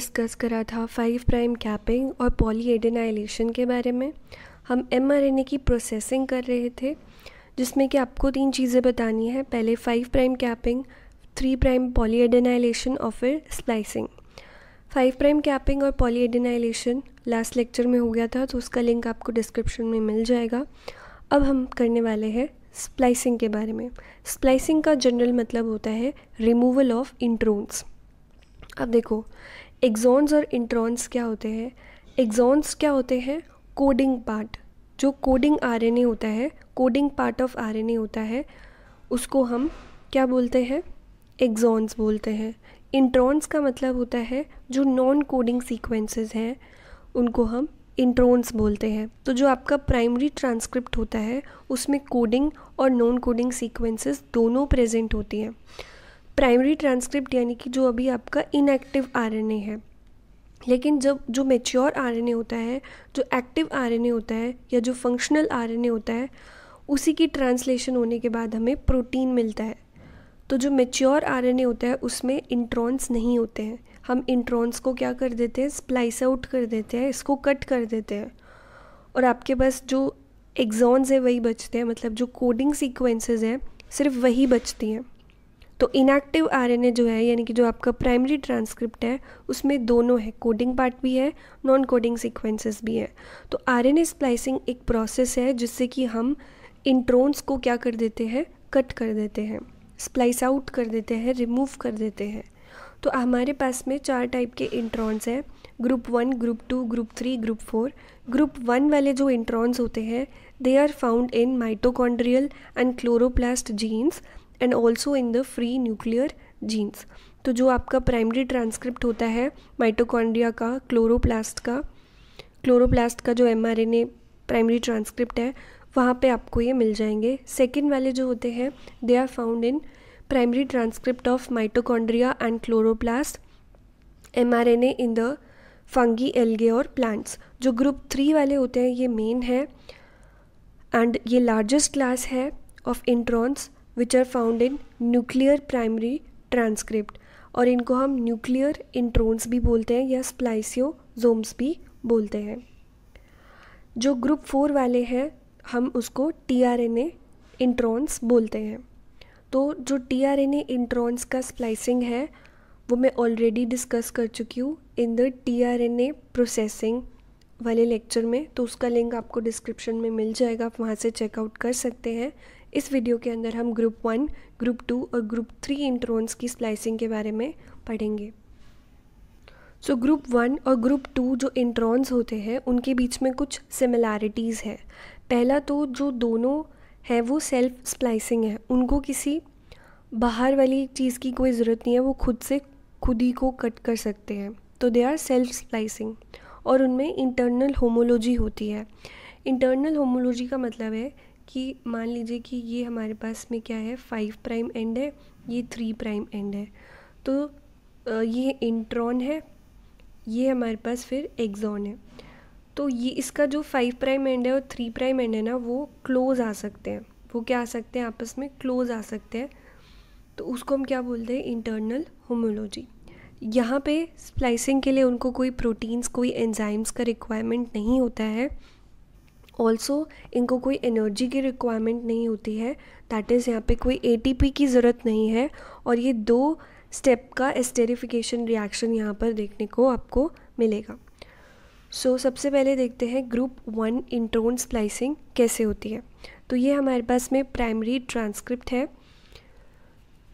Discuss करा था five prime capping और पॉली एडेनाइलेशन के बारे में हम एम की प्रोसेसिंग कर रहे थे जिसमें कि आपको तीन चीज़ें बतानी है पहले five prime capping three prime polyadenylation और फिर स्लाइसिंग फाइव प्राइम कैपिंग और पॉली एडेनाइलेशन लास्ट लेक्चर में हो गया था तो उसका लिंक आपको डिस्क्रिप्शन में मिल जाएगा अब हम करने वाले हैं स्प्लाइसिंग के बारे में स्प्लाइसिंग का जनरल मतलब होता है रिमूवल ऑफ इंट्रोन्स अब देखो एग्जॉन्स और इंट्रॉन्स क्या होते हैं एग्जॉन्स क्या होते हैं कोडिंग पार्ट जो कोडिंग ए होता है कोडिंग पार्ट ऑफ ए होता है उसको हम क्या बोलते हैं एग्जॉन्स बोलते हैं इंट्रॉन्स का मतलब होता है जो नॉन कोडिंग सीक्वेंसेस हैं उनको हम इंट्रॉन्स बोलते हैं तो जो आपका प्राइमरी ट्रांसक्रिप्ट होता है उसमें कोडिंग और नॉन कोडिंग सीक्वेंसेस दोनों प्रेजेंट होती हैं प्राइमरी ट्रांसक्रिप्ट यानी कि जो अभी आपका इनएक्टिव आरएनए है लेकिन जब जो मेच्योर आरएनए होता है जो एक्टिव आरएनए होता है या जो फंक्शनल आरएनए होता है उसी की ट्रांसलेशन होने के बाद हमें प्रोटीन मिलता है तो जो मेच्योर आरएनए होता है उसमें इंट्रॉन्स नहीं होते हैं हम इंट्रॉन्स को क्या कर देते हैं स्प्लाइस आउट कर देते हैं इसको कट कर देते हैं और आपके पास जो एग्जॉन्स है वही बचते हैं मतलब जो कोडिंग सीक्वेंसेस हैं सिर्फ वही बचती हैं तो इनएक्टिव आरएनए जो है यानी कि जो आपका प्राइमरी ट्रांसक्रिप्ट है उसमें दोनों है कोडिंग पार्ट भी है नॉन कोडिंग सीक्वेंसेस भी है तो आरएनए स्प्लाइसिंग एक प्रोसेस है जिससे कि हम इंट्रोन्स को क्या कर देते हैं कट कर देते हैं स्प्लाइस आउट कर देते हैं रिमूव कर देते हैं तो हमारे पास में चार टाइप के इंट्रॉन्स हैं group one group two group three group four group one वाले जो इंट्रॉन्स होते हैं they are found in mitochondrial and chloroplast genes and also in the free nuclear genes तो जो आपका प्राइमरी ट्रांसक्रिप्ट होता है माइटोकॉन्ड्रिया का क्लोरोप्लास्ट का क्लोरोप्लास्ट का जो एम प्राइमरी ट्रांसक्रिप्ट है वहाँ पे आपको ये मिल जाएंगे सेकेंड वाले जो होते हैं they are found in primary transcript of mitochondria and chloroplast M R N A in the fungi algae और प्लांट्स जो ग्रुप थ्री वाले होते हैं ये मेन है एंड ये लार्जेस्ट क्लास है of introns which are found in nuclear primary transcript और इनको हम न्यूक्लियर इंट्रोन्स भी बोलते हैं या स्प्लाइसियोजोम्स भी बोलते हैं जो ग्रुप फोर वाले हैं हम उसको T R N A introns बोलते हैं तो जो T R N A introns का स्प्लाइसिंग है वो मैं ऑलरेडी डिस्कस कर चुकी हूँ in the T R N A processing वाले लेक्चर में तो उसका लिंक आपको डिस्क्रिप्शन में मिल जाएगा आप वहाँ से चेकआउट कर सकते हैं इस वीडियो के अंदर हम ग्रुप वन ग्रुप टू और ग्रुप थ्री इंट्रोन्स की स्लाइसिंग के बारे में पढ़ेंगे सो ग्रुप वन और ग्रुप टू जो इंट्रॉन्स होते हैं उनके बीच में कुछ सिमिलैरिटीज़ है पहला तो जो दोनों हैं वो सेल्फ स्प्लाइसिंग है उनको किसी बाहर वाली चीज़ की कोई ज़रूरत नहीं है वो खुद से खुद ही को कट कर सकते हैं तो दे आर सेल्फ स्प्लाइसिंग और उनमें इंटरनल होमोलॉजी होती है इंटरनल होमोलॉजी का मतलब है कि मान लीजिए कि ये हमारे पास में क्या है फाइव प्राइम एंड है ये थ्री प्राइम एंड है तो ये इंट्रॉन है ये हमारे पास फिर एग्जॉन है तो ये इसका जो फाइव प्राइम एंड है और थ्री प्राइम एंड है ना वो क्लोज आ सकते हैं वो क्या आ सकते हैं आपस में क्लोज आ सकते हैं तो उसको हम क्या बोलते हैं इंटरनल होमोलॉजी यहाँ पे स्प्लाइसिंग के लिए उनको कोई प्रोटीन्स कोई एंजाइम्स का रिक्वायरमेंट नहीं होता है ऑल्सो इनको कोई एनर्जी की रिक्वायरमेंट नहीं होती है दैट इज़ यहाँ पे कोई ए की ज़रूरत नहीं है और ये दो स्टेप का एस्टेरिफिकेशन रिएक्शन यहाँ पर देखने को आपको मिलेगा सो so, सबसे पहले देखते हैं ग्रुप वन इंट्रोन स्प्लाइसिंग कैसे होती है तो ये हमारे पास में प्राइमरी ट्रांसक्रिप्ट है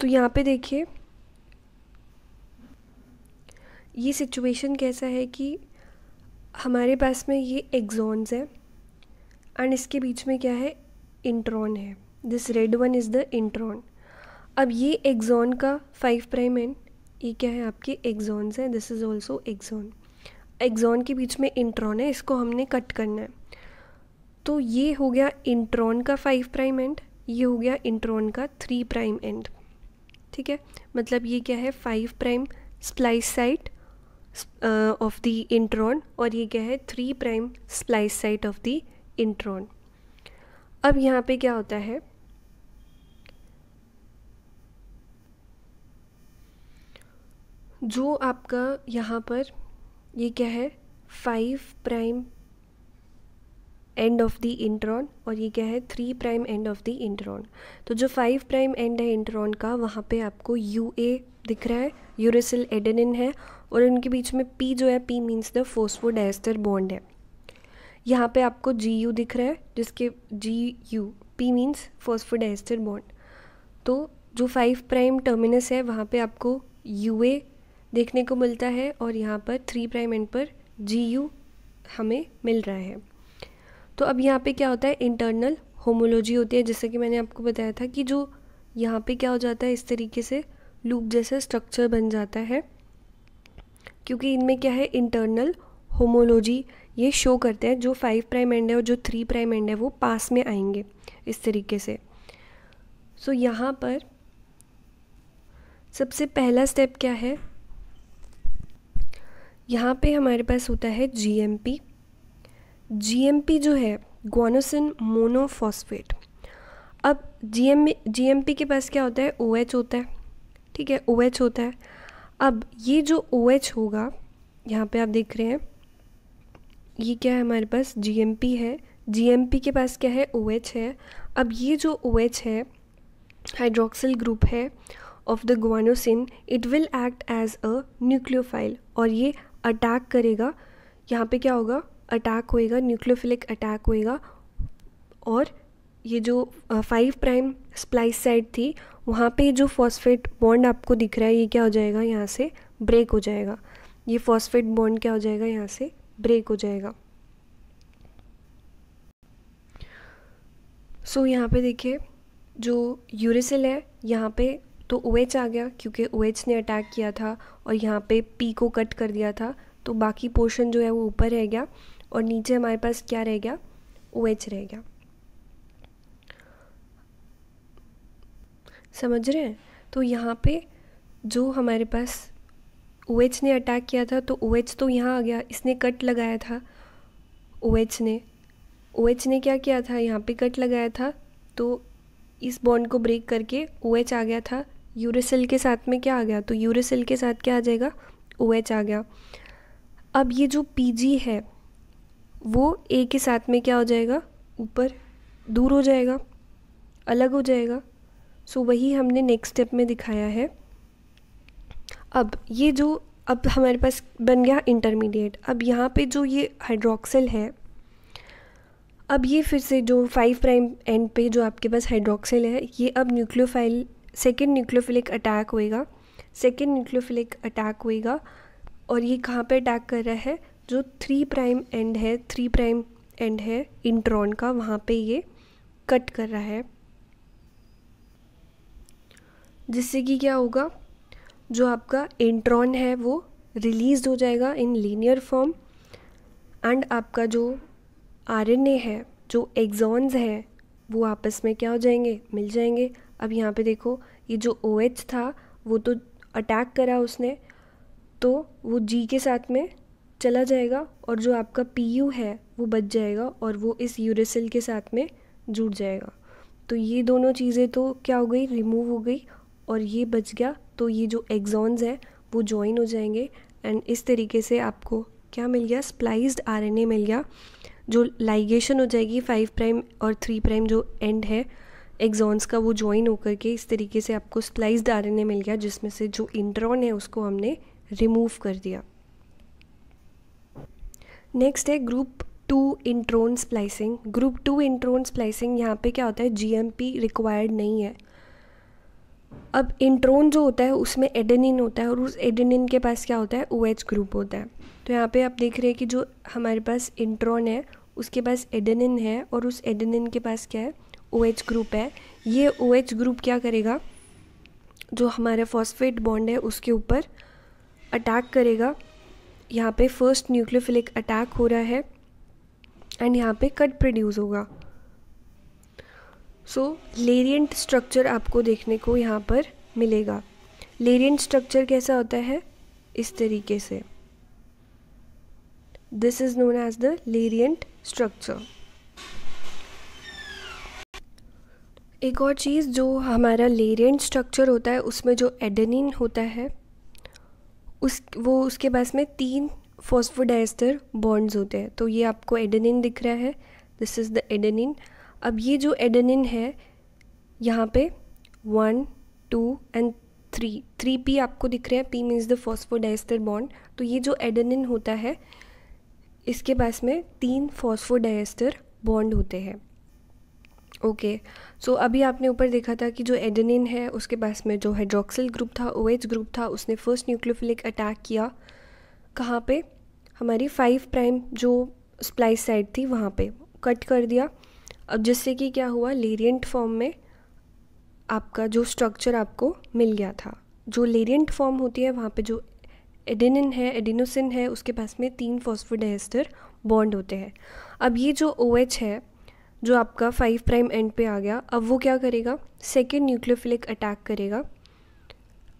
तो यहाँ पे देखिए ये सिचुएशन कैसा है कि हमारे पास में ये एग्जॉन्स है एंड इसके बीच में क्या है इंट्रॉन है this red one is the intron अब ये एग्जॉन का फाइव प्राइम एंड ये क्या है आपके एग्जॉन्स हैं this is also exon exon के बीच में इंट्रॉन है इसको हमने कट करना है तो ये हो गया इंट्रॉन का फाइव प्राइम एंड ये हो गया इंट्रॉन का थ्री प्राइम एंड ठीक है मतलब ये क्या है five prime splice site of the intron और ये क्या है three prime splice site of the intron अब यहाँ पे क्या होता है जो आपका यहाँ पर ये क्या है five prime end of the intron और ये क्या है three prime end of the intron तो जो फाइव प्राइम एंड है इंट्रॉन का वहाँ पे आपको यू ए दिख रहा है यूरेसिल एडेनिन है और उनके बीच में पी जो है P means the phosphodiester bond है यहाँ पे आपको जी यू दिख रहा है जिसके G U P means ester bond तो जो फाइव प्राइम टर्मिनस है वहाँ पे आपको यू ए देखने को मिलता है और यहाँ पर थ्री प्राइम एंड पर जी यू हमें मिल रहा है तो अब यहाँ पे क्या होता है इंटरनल होमोलॉजी होती है जैसे कि मैंने आपको बताया था कि जो यहाँ पे क्या हो जाता है इस तरीके से लूप जैसा स्ट्रक्चर बन जाता है क्योंकि इनमें क्या है इंटरनल होमोलॉजी ये शो करते हैं जो फाइव प्राइम एंड है और जो थ्री प्राइम एंड है वो पास में आएंगे इस तरीके से सो so, यहाँ पर सबसे पहला स्टेप क्या है यहाँ पे हमारे पास होता है जीएमपी जीएमपी जो है ग्वानोसिन मोनोफॉस्फेट अब जीएम जीएमपी के पास क्या होता है ओएच होता है ठीक है ओएच होता है अब ये जो ओएच होगा यहाँ पे आप देख रहे हैं ये क्या है हमारे पास जी है जी के पास क्या है ओ OH है अब ये जो ओ OH है हाइड्रोक्सिल ग्रुप है of the guanosine it will act as a nucleophile और ये अटैक करेगा यहाँ पे क्या होगा अटैक होएगा न्यूक्लियोफिलिक अटैक होएगा और ये जो फाइव प्राइम स्प्लाइस साइड थी वहाँ पे जो फॉस्फेट बॉन्ड आपको दिख रहा है ये क्या हो जाएगा यहाँ से ब्रेक हो जाएगा ये फॉस्फेट बॉन्ड क्या हो जाएगा यहाँ से ब्रेक हो जाएगा सो so, यहाँ पे देखिए जो यूरेसिल है यहाँ पे तो ओ OH आ गया क्योंकि ओ OH ने अटैक किया था और यहाँ पे पी को कट कर दिया था तो बाकी पोर्शन जो है वो ऊपर रह गया और नीचे हमारे पास क्या रह गया ओ OH रह गया समझ रहे हैं तो यहाँ पे जो हमारे पास ओ OH ने अटैक किया था तो ओ OH तो यहाँ आ गया इसने कट लगाया था ओ OH ने ओ ने क्या किया था यहाँ पे कट लगाया था तो इस बॉन्ड को ब्रेक करके ओ आ गया था यूरेसिल के साथ में क्या आ गया तो यूरेसिल के साथ क्या आ जाएगा ओ आ गया अब ये जो पी है वो ए के साथ में क्या हो जाएगा ऊपर दूर हो जाएगा अलग हो जाएगा सो so, वही हमने नेक्स्ट स्टेप में दिखाया है अब ये जो अब हमारे पास बन गया इंटरमीडिएट अब यहाँ पे जो ये हाइड्रोक्सिल है अब ये फिर से जो फाइव प्राइम एंड पे जो आपके पास हाइड्रोक्सिल है ये अब न्यूक्लियोफाइल सेकेंड न्यूक्लियोफिलिक अटैक होएगा सेकेंड न्यूक्लियोफिलिक अटैक होएगा और ये कहाँ पे अटैक कर रहा है जो थ्री प्राइम एंड है थ्री प्राइम एंड है इंट्रॉन का वहाँ पे ये कट कर रहा है जिससे कि क्या होगा जो आपका इंट्रॉन है वो रिलीज हो जाएगा इन लीनियर फॉर्म एंड आपका जो आर है जो एग्जॉन्स है वो आपस में क्या हो जाएंगे मिल जाएंगे अब यहाँ पे देखो ये जो ओ OH था वो तो अटैक करा उसने तो वो जी के साथ में चला जाएगा और जो आपका पी यू है वो बच जाएगा और वो इस यूरेसिल के साथ में जुड़ जाएगा तो ये दोनों चीज़ें तो क्या हो गई रिमूव हो गई और ये बच गया तो ये जो एग्जॉन्स हैं वो ज्वाइन हो जाएंगे एंड इस तरीके से आपको क्या मिल गया स्प्लाइज्ड आरएनए मिल गया जो लाइगेशन हो जाएगी फाइव प्राइम और थ्री प्राइम जो एंड है एग्जॉन्स का वो ज्वाइन होकर के इस तरीके से आपको स्प्लाइज आर मिल गया जिसमें से जो इंट्रॉन है उसको हमने रिमूव कर दिया नेक्स्ट है group two intron splicing group two intron splicing यहाँ पे क्या होता है जीएमपी रिक्वायर्ड नहीं है अब इंट्रोन जो होता है उसमें एडेनिन होता है और उस एडेनिन के पास क्या होता है ओ OH ग्रुप होता है तो यहाँ पे आप देख रहे हैं कि जो हमारे पास इंट्रोन है उसके पास एडेनिन है और उस एडेनिन के पास क्या है ओ OH ग्रुप है ये ओ OH ग्रुप क्या करेगा जो हमारा फॉस्फेट बॉन्ड है उसके ऊपर अटैक करेगा यहाँ पे फर्स्ट न्यूक्लियोफिलिक अटैक हो रहा है एंड यहाँ पे कट प्रोड्यूस होगा सो लेरियंट स्ट्रक्चर आपको देखने को यहाँ पर मिलेगा लेरियंट स्ट्रक्चर कैसा होता है इस तरीके से this is known as the lariat structure एक और चीज़ जो हमारा लेरियंट स्ट्रक्चर होता है उसमें जो एडेनिन होता है उस वो उसके पास में तीन फॉस्फोडाइस्टर बॉन्ड्स होते हैं तो ये आपको एडेनिन दिख रहा है दिस इज़ द एडेनिन अब ये जो एडेनिन है यहाँ पे one two and three three P आपको दिख रहा है P means the phosphodiester bond तो ये जो एडेनिन होता है इसके पास में तीन फॉस्फोडाइस्टर बॉन्ड होते हैं ओके okay. सो so, अभी आपने ऊपर देखा था कि जो एडेनिन है उसके पास में जो हाइड्रोक्सिल ग्रुप था ओ OH ग्रुप था उसने फर्स्ट न्यूक्लियोफिलिक अटैक किया कहाँ पे हमारी फाइव प्राइम जो स्प्लाइस साइड थी वहाँ पे कट कर दिया अब जिससे कि क्या हुआ लेरियंट फॉर्म में आपका जो स्ट्रक्चर आपको मिल गया था जो लेरियंट फॉर्म होती है वहाँ पे जो एडिनिन है एडिनोसिन है उसके पास में तीन फॉस्फोडाइस्टर बॉन्ड होते हैं अब ये जो ओ OH है जो आपका फाइव प्राइम एंड पे आ गया अब वो क्या करेगा सेकेंड न्यूक्लियोफिलिक अटैक करेगा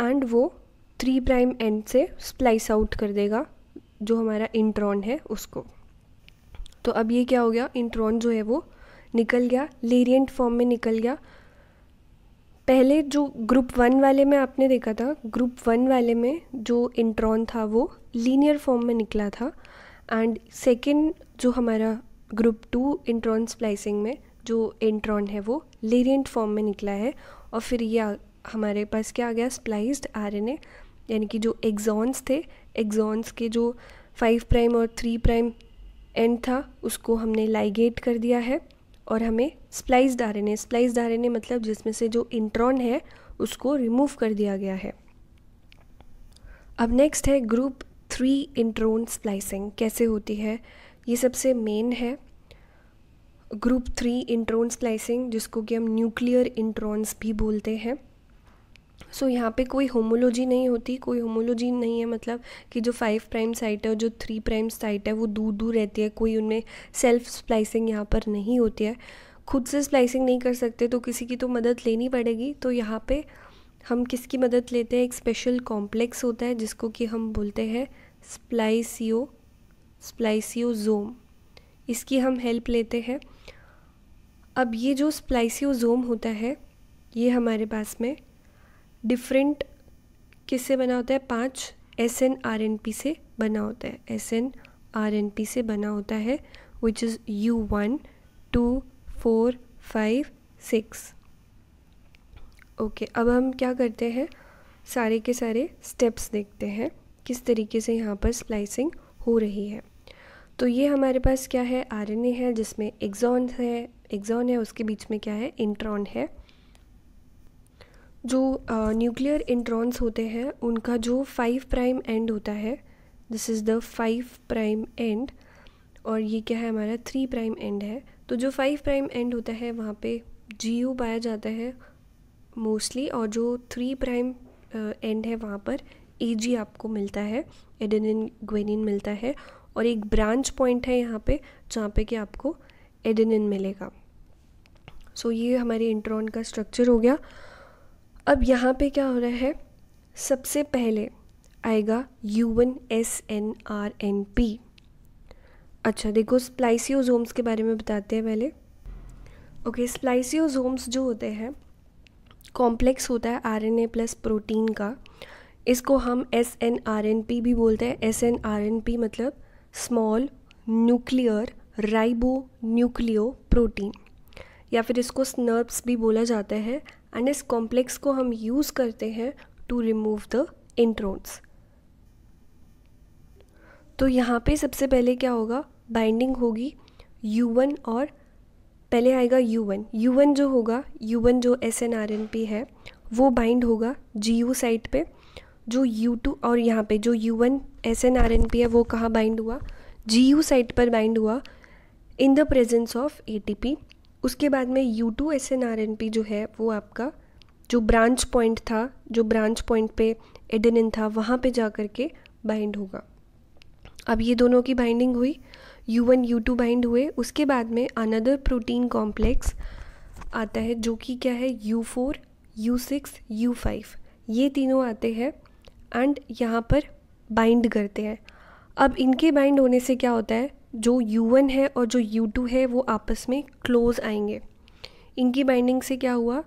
एंड वो थ्री प्राइम एंड से स्प्लाइस आउट कर देगा जो हमारा इंट्रॉन है उसको तो अब ये क्या हो गया इंट्रॉन जो है वो निकल गया लेरियंट फॉर्म में निकल गया पहले जो ग्रुप वन वाले में आपने देखा था ग्रुप वन वाले में जो इंट्रॉन था वो लीनियर फॉर्म में निकला था एंड सेकेंड जो हमारा ग्रुप टू इंट्रॉन स्प्लाइसिंग में जो इंट्रॉन है वो लेरियंट फॉर्म में निकला है और फिर ये हमारे पास क्या आ गया आर आरएनए यानी कि जो एग्जॉन्स थे एग्जॉन्स के जो फाइव प्राइम और थ्री प्राइम एंड था उसको हमने लाइगेट कर दिया है और हमें स्प्लाइस डारेने स्प्लाइस डारेने मतलब जिसमें से जो इंट्रॉन है उसको रिमूव कर दिया गया है अब नेक्स्ट है ग्रुप थ्री इंट्रोन स्प्लाइसिंग कैसे होती है ये सबसे मेन है ग्रुप थ्री इंट्रोन स्प्लाइसिंग जिसको कि हम न्यूक्लियर इंट्रॉन्स भी बोलते हैं सो so, यहाँ पे कोई होमोलॉजी नहीं होती कोई होमोलॉजी नहीं है मतलब कि जो फाइव प्राइम साइट है और जो थ्री प्राइम साइट है वो दूर दूर रहती है कोई उनमें सेल्फ स्प्लाइसिंग यहाँ पर नहीं होती है खुद से स्प्लाइसिंग नहीं कर सकते तो किसी की तो मदद लेनी पड़ेगी तो यहाँ पे हम किसकी मदद लेते हैं एक स्पेशल कॉम्प्लेक्स होता है जिसको कि हम बोलते हैं स्प्लाइसियो स्प्लाइसियोजोम इसकी हम हेल्प लेते हैं अब ये जो स्प्लाइसियोजोम होता है ये हमारे पास में डिफरेंट किससे बना होता है पाँच S N R N P से बना होता है S N R N P से बना होता है which is U one two four five six okay अब हम क्या करते हैं सारे के सारे स्टेप्स देखते हैं किस तरीके से यहाँ पर स्लाइसिंग हो रही है तो ये हमारे पास क्या है आरएनए है जिसमें एग्जॉन है एग्जॉन है उसके बीच में क्या है इंट्रॉन है जो न्यूक्लियर इंट्रॉन्स होते हैं उनका जो फाइव प्राइम एंड होता है this is the five prime end और ये क्या है हमारा थ्री प्राइम एंड है तो जो फाइव प्राइम एंड होता है वहाँ पे जी यू पाया जाता है मोस्टली और जो थ्री प्राइम एंड है वहाँ पर ए जी आपको मिलता है एडेनिन ग्वेनिन मिलता है और एक ब्रांच पॉइंट है यहाँ पे जहाँ पे कि आपको एडेनिन मिलेगा सो so, ये हमारे इंट्रॉन का स्ट्रक्चर हो गया अब यहाँ पे क्या हो रहा है सबसे पहले आएगा U one S N R N P अच्छा देखो स्प्लाइसियोजोम्स के बारे में बताते हैं पहले ओके स्प्लाइसियोजोम्स जो होते हैं कॉम्प्लेक्स होता है आरएनए प्लस प्रोटीन का इसको हम S N R N P भी बोलते हैं S N R N P मतलब small nuclear ribonucleoprotein या फिर इसको स्नर्प्स भी बोला जाता है एंड इस कॉम्प्लेक्स को हम यूज़ करते हैं टू रिमूव द इंट्रोन्स तो यहाँ पे सबसे पहले क्या होगा बाइंडिंग होगी U1 और पहले आएगा U1 U1 जो होगा U1 जो S N R N P है वो बाइंड होगा जी यू साइट पे जो U2 और यहाँ पे जो U1 S N R N P है वो कहाँ बाइंड हुआ जी यू साइट पर बाइंड हुआ in the presence of A T P उसके बाद में U two S N R N P जो है वो आपका जो ब्रांच पॉइंट था जो ब्रांच पॉइंट पे एडेनिन था वहाँ पे जा करके के बाइंड होगा अब ये दोनों की बाइंडिंग हुई U one U two bind हुए उसके बाद में अनदर प्रोटीन कॉम्प्लेक्स आता है जो कि क्या है U four U six U five ये तीनों आते हैं एंड यहाँ पर बाइंड करते हैं अब इनके बाइंड होने से क्या होता है जो U1 है और जो U2 है वो आपस में क्लोज आएंगे इनकी बाइंडिंग से क्या हुआ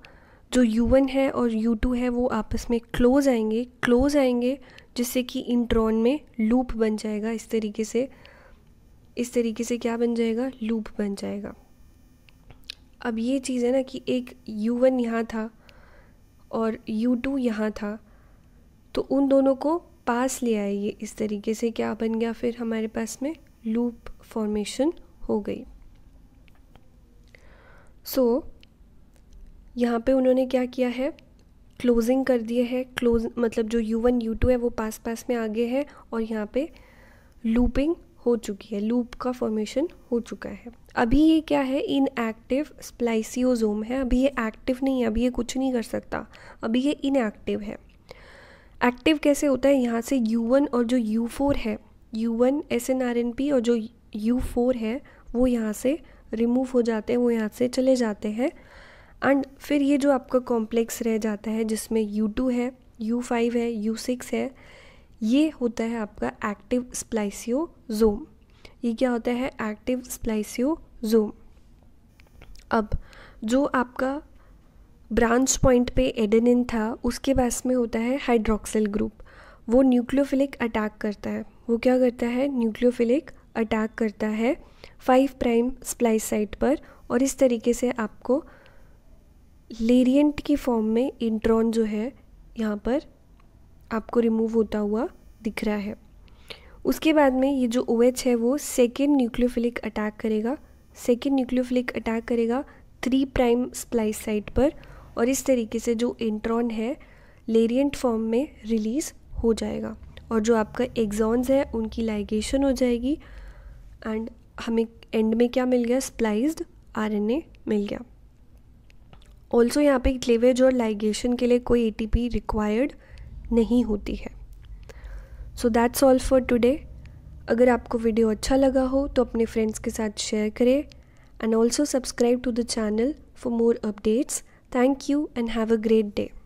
जो U1 है और U2 है वो आपस में क्लोज आएंगे क्लोज आएंगे जिससे कि इंट्रॉन में लूप बन जाएगा इस तरीके से इस तरीके से क्या बन जाएगा लूप बन जाएगा अब ये चीज़ है ना कि एक U1 वन यहाँ था और U2 टू यहाँ था तो उन दोनों को पास ले आइए इस तरीके से क्या बन गया फिर हमारे पास में लूप फॉर्मेशन हो गई सो so, यहाँ पे उन्होंने क्या किया है क्लोजिंग कर दिए है क्लोज मतलब जो यू वन यू टू है वो पास पास में आगे है और यहाँ पे लूपिंग हो चुकी है लूप का फॉर्मेशन हो चुका है अभी ये क्या है इन एक्टिव स्प्लाइसियोजोम है अभी ये एक्टिव नहीं है अभी ये कुछ नहीं कर सकता अभी ये इनएक्टिव है एक्टिव कैसे होता है यहाँ से यू वन और जो यू फोर है U one S N R N P और जो यू फोर है वो यहाँ से रिमूव हो जाते हैं वो यहाँ से चले जाते हैं एंड फिर ये जो आपका कॉम्प्लेक्स रह जाता है जिसमें यू टू है यू फाइव है यू सिक्स है ये होता है आपका एक्टिव जोम ये क्या होता है एक्टिव जोम अब जो आपका ब्रांच पॉइंट पे एडेनिन था उसके पास में होता है हाइड्रोक्सिल ग्रुप वो न्यूक्लियोफिलिक अटैक करता है वो क्या करता है न्यूक्लियोफिलिक अटैक करता है फाइव प्राइम स्प्लाइस साइट पर और इस तरीके से आपको लेरियंट की फॉर्म में इंट्रॉन जो है यहाँ पर आपको रिमूव होता हुआ दिख रहा है उसके बाद में ये जो ओ OH है वो सेकेंड न्यूक्लियोफिलिक अटैक करेगा सेकेंड न्यूक्लियोफिलिक अटैक करेगा थ्री प्राइम स्प्लाइस साइट पर और इस तरीके से जो इंट्रॉन है लेरियंट फॉर्म में रिलीज़ हो जाएगा और जो आपका एग्जॉन्स है उनकी लाइगेशन हो जाएगी एंड हमें एंड में क्या मिल गया स्प्लाइज्ड आरएनए मिल गया ऑल्सो यहाँ पे क्लेवेज और लाइगेशन के लिए कोई एटीपी रिक्वायर्ड नहीं होती है so that's all for today अगर आपको वीडियो अच्छा लगा हो तो अपने फ्रेंड्स के साथ शेयर करें and also subscribe to the channel for more updates thank you and have a great day